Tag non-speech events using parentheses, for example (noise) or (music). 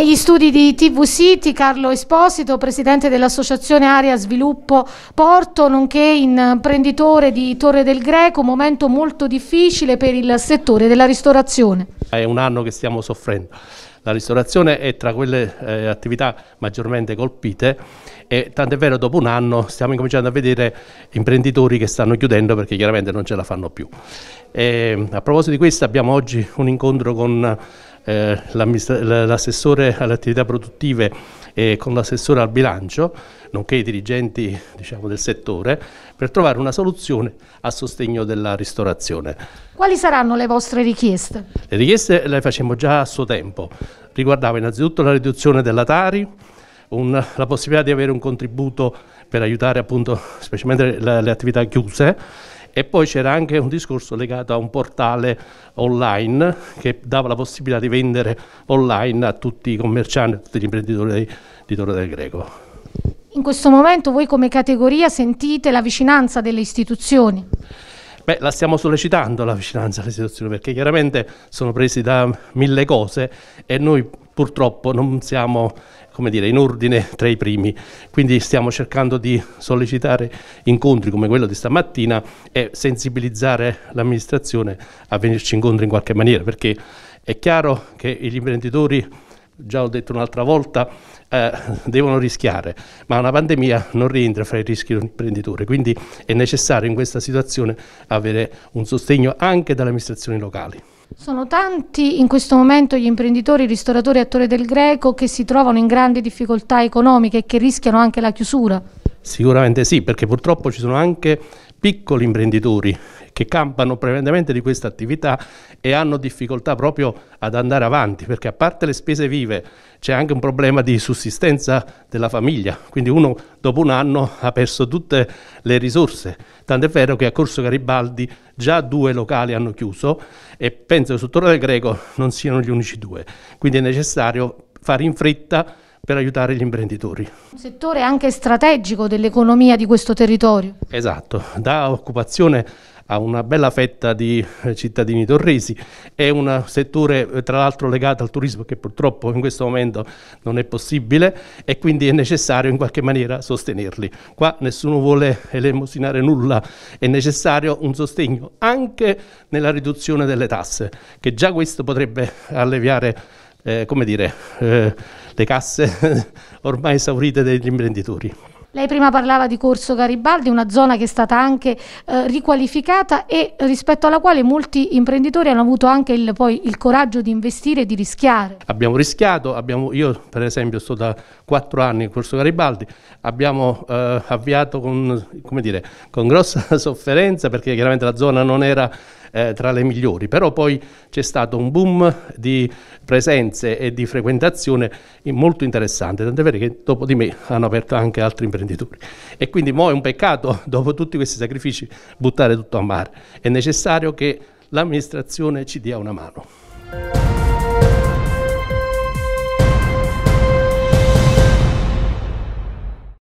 Negli studi di TV City Carlo Esposito, presidente dell'associazione Aria Sviluppo Porto, nonché imprenditore di Torre del Greco, momento molto difficile per il settore della ristorazione. È un anno che stiamo soffrendo. La ristorazione è tra quelle eh, attività maggiormente colpite e tant'è vero dopo un anno stiamo incominciando a vedere imprenditori che stanno chiudendo perché chiaramente non ce la fanno più. E, ehm, a proposito di questo abbiamo oggi un incontro con eh, l'assessore alle attività produttive e con l'assessore al bilancio, nonché i dirigenti diciamo, del settore, per trovare una soluzione a sostegno della ristorazione. Quali saranno le vostre richieste? Le richieste le facciamo già a suo tempo, riguardava innanzitutto la riduzione della Tari, un, la possibilità di avere un contributo per aiutare appunto specialmente le, le attività chiuse e poi c'era anche un discorso legato a un portale online che dava la possibilità di vendere online a tutti i commercianti, a tutti gli imprenditori di Torre del Greco. In questo momento voi come categoria sentite la vicinanza delle istituzioni? Beh, la stiamo sollecitando la vicinanza alle istituzioni perché chiaramente sono presi da mille cose e noi purtroppo non siamo come dire, in ordine tra i primi, quindi stiamo cercando di sollecitare incontri come quello di stamattina e sensibilizzare l'amministrazione a venirci incontro in qualche maniera, perché è chiaro che gli imprenditori già ho detto un'altra volta, eh, devono rischiare, ma una pandemia non rientra fra i rischi di un imprenditore, quindi è necessario in questa situazione avere un sostegno anche dalle amministrazioni locali. Sono tanti in questo momento gli imprenditori, ristoratori e attori del greco che si trovano in grandi difficoltà economiche e che rischiano anche la chiusura. Sicuramente sì, perché purtroppo ci sono anche piccoli imprenditori che campano prevalentemente di questa attività e hanno difficoltà proprio ad andare avanti, perché a parte le spese vive c'è anche un problema di sussistenza della famiglia, quindi uno dopo un anno ha perso tutte le risorse, tanto è vero che a Corso Garibaldi già due locali hanno chiuso e penso che sul Torre del Greco non siano gli unici due, quindi è necessario fare in fretta per aiutare gli imprenditori. Un settore anche strategico dell'economia di questo territorio. Esatto, dà occupazione a una bella fetta di cittadini torresi, è un settore eh, tra l'altro legato al turismo che purtroppo in questo momento non è possibile e quindi è necessario in qualche maniera sostenerli. Qua nessuno vuole elemosinare nulla, è necessario un sostegno anche nella riduzione delle tasse, che già questo potrebbe alleviare eh, come dire, eh, le casse (laughs) ormai esaurite degli imprenditori. Lei prima parlava di Corso Garibaldi, una zona che è stata anche eh, riqualificata e rispetto alla quale molti imprenditori hanno avuto anche il, poi il coraggio di investire e di rischiare. Abbiamo rischiato, abbiamo, io per esempio sto da quattro anni in Corso Garibaldi, abbiamo eh, avviato con, dire, con grossa (laughs) sofferenza perché chiaramente la zona non era eh, tra le migliori, però poi c'è stato un boom di presenze e di frequentazione molto interessante, tant'è vero che dopo di me hanno aperto anche altri imprenditori imprenditori. E quindi mo è un peccato, (laughs) dopo tutti questi sacrifici, buttare tutto a mare. È necessario che l'amministrazione ci dia una mano.